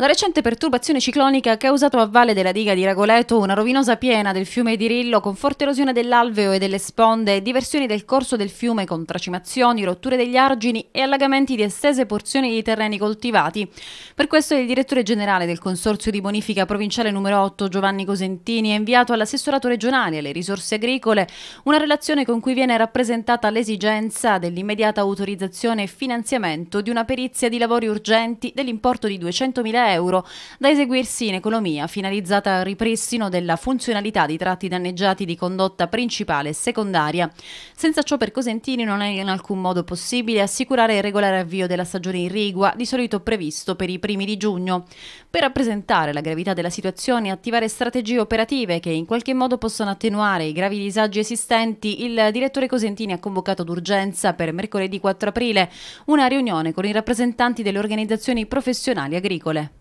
La recente perturbazione ciclonica ha causato a valle della diga di Ragoleto una rovinosa piena del fiume di Rillo con forte erosione dell'alveo e delle sponde e diversioni del corso del fiume con tracimazioni, rotture degli argini e allagamenti di estese porzioni di terreni coltivati. Per questo il direttore generale del Consorzio di Bonifica Provinciale numero 8 Giovanni Cosentini ha inviato all'assessorato regionale alle risorse agricole una relazione con cui viene rappresentata l'esigenza dell'immediata autorizzazione e finanziamento di una perizia di lavori urgenti dell'importo di 200.000 euro euro da eseguirsi in economia, finalizzata al ripristino della funzionalità di tratti danneggiati di condotta principale e secondaria. Senza ciò per Cosentini non è in alcun modo possibile assicurare il regolare avvio della stagione irrigua, di solito previsto per i primi di giugno. Per rappresentare la gravità della situazione e attivare strategie operative che in qualche modo possano attenuare i gravi disagi esistenti, il direttore Cosentini ha convocato d'urgenza per mercoledì 4 aprile una riunione con i rappresentanti delle organizzazioni professionali agricole.